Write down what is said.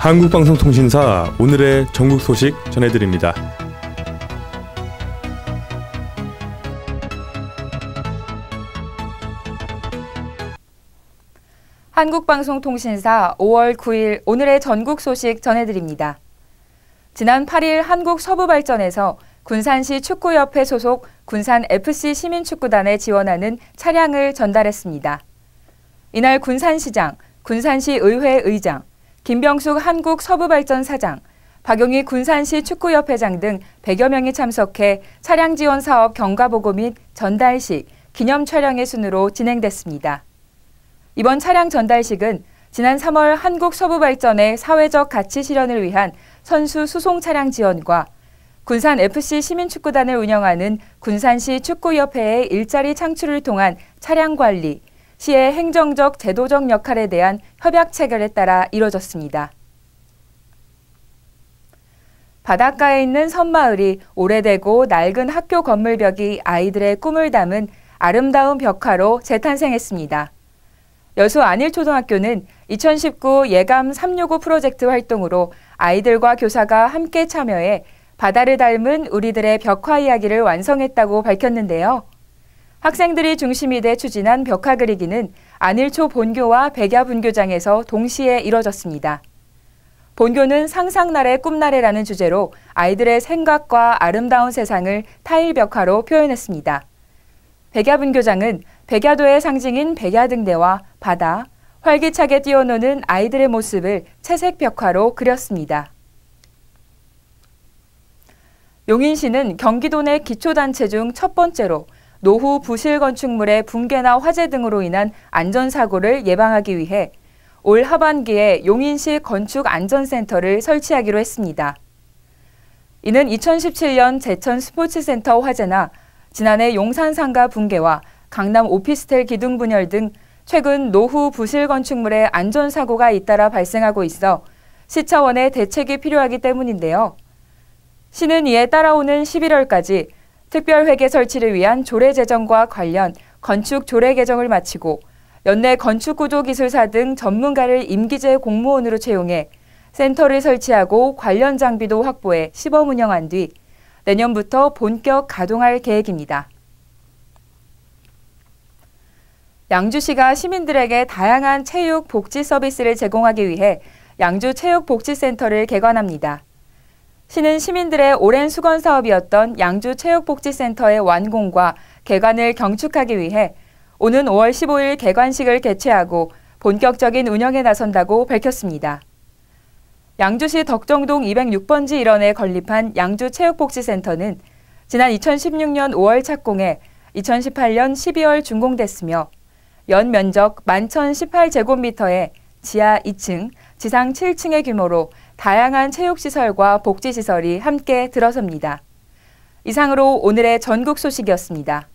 한국방송통신사 오늘의 전국 소식 전해드립니다. 한국방송통신사 5월 9일 오늘의 전국 소식 전해드립니다. 지난 8일 한국서부발전에서 군산시 축구협회 소속 군산 FC 시민축구단에 지원하는 차량을 전달했습니다. 이날 군산시장, 군산시 의회 의장, 김병숙 한국 서부발전 사장, 박용희 군산시 축구협회장 등 100여 명이 참석해 차량 지원 사업 경과보고 및 전달식, 기념 촬영의 순으로 진행됐습니다. 이번 차량 전달식은 지난 3월 한국 서부 발전의 사회적 가치 실현을 위한 선수 수송 차량 지원과 군산 FC 시민축구단을 운영하는 군산시 축구협회의 일자리 창출을 통한 차량 관리, 시의 행정적, 제도적 역할에 대한 협약 체결에 따라 이뤄졌습니다. 바닷가에 있는 섬마을이 오래되고 낡은 학교 건물벽이 아이들의 꿈을 담은 아름다운 벽화로 재탄생했습니다. 여수 안일초등학교는 2019 예감 365 프로젝트 활동으로 아이들과 교사가 함께 참여해 바다를 닮은 우리들의 벽화 이야기를 완성했다고 밝혔는데요. 학생들이 중심이 돼 추진한 벽화 그리기는 안일초 본교와 백야 분교장에서 동시에 이뤄졌습니다. 본교는 상상나래꿈나래라는 주제로 아이들의 생각과 아름다운 세상을 타일 벽화로 표현했습니다. 백야 분교장은 백야도의 상징인 백야등대와 바다, 활기차게 뛰어노는 아이들의 모습을 채색 벽화로 그렸습니다. 용인시는 경기도 내 기초단체 중 첫 번째로 노후 부실 건축물의 붕괴나 화재 등으로 인한 안전사고를 예방하기 위해 올 하반기에 용인시 건축안전센터를 설치하기로 했습니다. 이는 2017년 제천 스포츠센터 화재나 지난해 용산상가 붕괴와 강남 오피스텔 기둥 분열 등 최근 노후 부실 건축물의 안전사고가 잇따라 발생하고 있어 시 차원의 대책이 필요하기 때문인데요. 시는 이에 따라오는 11월까지 특별회계 설치를 위한 조례 제정과 관련 건축 조례 개정을 마치고 연내 건축구조기술사 등 전문가를 임기제 공무원으로 채용해 센터를 설치하고 관련 장비도 확보해 시범 운영한 뒤 내년부터 본격 가동할 계획입니다. 양주시가 시민들에게 다양한 체육 복지 서비스를 제공하기 위해 양주체육복지센터를 개관합니다. 시는 시민들의 오랜 수건 사업이었던 양주 체육복지센터의 완공과 개관을 경축하기 위해 오는 5월 15일 개관식을 개최하고 본격적인 운영에 나선다고 밝혔습니다. 양주시 덕정동 206번지 일원에 건립한 양주체육복지센터는 지난 2016년 5월 착공해 2018년 12월 준공됐으며 연 면적 11,018제곱미터에 지하 2층, 지상 7층의 규모로 다양한 체육시설과 복지시설이 함께 들어섭니다. 이상으로 오늘의 전국 소식이었습니다.